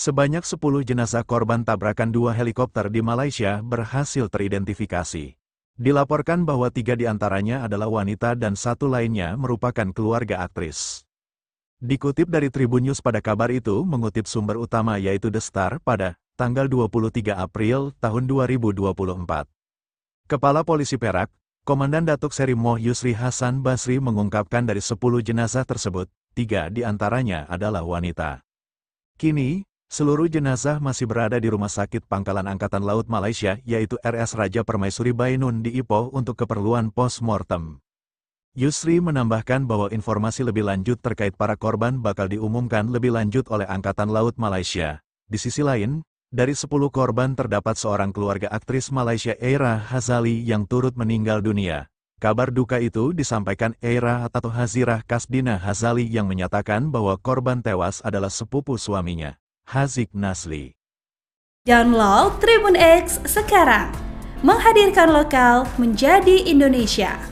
Sebanyak 10 jenazah korban tabrakan dua helikopter di Malaysia berhasil teridentifikasi. Dilaporkan bahwa tiga di antaranya adalah wanita dan satu lainnya merupakan keluarga aktris. Dikutip dari Tribun News pada kabar itu mengutip sumber utama yaitu The Star pada tanggal 23 April tahun 2024. Kepala Polisi Perak, Komandan Datuk Seri Moh Yusri Hasan Basri mengungkapkan dari 10 jenazah tersebut, tiga di antaranya adalah wanita. Kini, Seluruh jenazah masih berada di Rumah Sakit Pangkalan Angkatan Laut Malaysia yaitu RS Raja Permaisuri Bainun di Ipoh untuk keperluan post-mortem. Yusri menambahkan bahwa informasi lebih lanjut terkait para korban bakal diumumkan lebih lanjut oleh Angkatan Laut Malaysia. Di sisi lain, dari 10 korban terdapat seorang keluarga aktris Malaysia Eira Hazali yang turut meninggal dunia. Kabar duka itu disampaikan Eira atau Hazirah Kasdina Hazali yang menyatakan bahwa korban tewas adalah sepupu suaminya. Hazik Nasli. Download Tribun X sekarang. Menghadirkan lokal menjadi Indonesia.